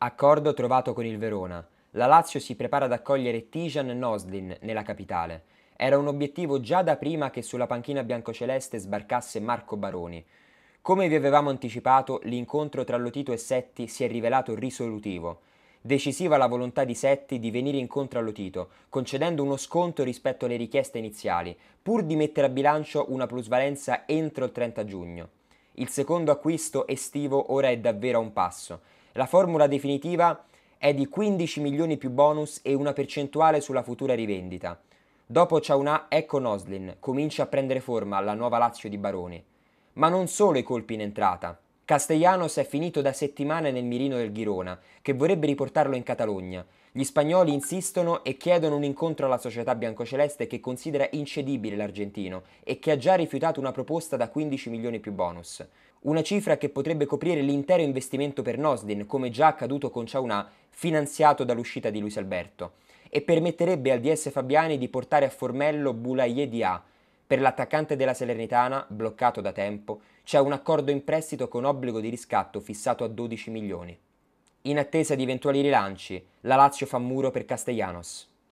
Accordo trovato con il Verona. La Lazio si prepara ad accogliere Tijan Noslin nella capitale. Era un obiettivo già da prima che sulla panchina biancoceleste sbarcasse Marco Baroni. Come vi avevamo anticipato, l'incontro tra Lotito e Setti si è rivelato risolutivo. Decisiva la volontà di Setti di venire incontro a Lotito, concedendo uno sconto rispetto alle richieste iniziali, pur di mettere a bilancio una plusvalenza entro il 30 giugno. Il secondo acquisto estivo ora è davvero a un passo la formula definitiva è di 15 milioni più bonus e una percentuale sulla futura rivendita. Dopo Ciaunà, ecco Noslin, comincia a prendere forma la nuova Lazio di Baroni. Ma non solo i colpi in entrata. Castellanos è finito da settimane nel mirino del Girona, che vorrebbe riportarlo in Catalogna. Gli spagnoli insistono e chiedono un incontro alla società biancoceleste che considera incedibile l'argentino e che ha già rifiutato una proposta da 15 milioni più bonus. Una cifra che potrebbe coprire l'intero investimento per Nosdin, come già accaduto con Ciaunà, finanziato dall'uscita di Luis Alberto, e permetterebbe al DS Fabiani di portare a Formello Boulaye di A, per l'attaccante della Salernitana, bloccato da tempo, c'è un accordo in prestito con obbligo di riscatto fissato a 12 milioni. In attesa di eventuali rilanci, la Lazio fa muro per Castellanos.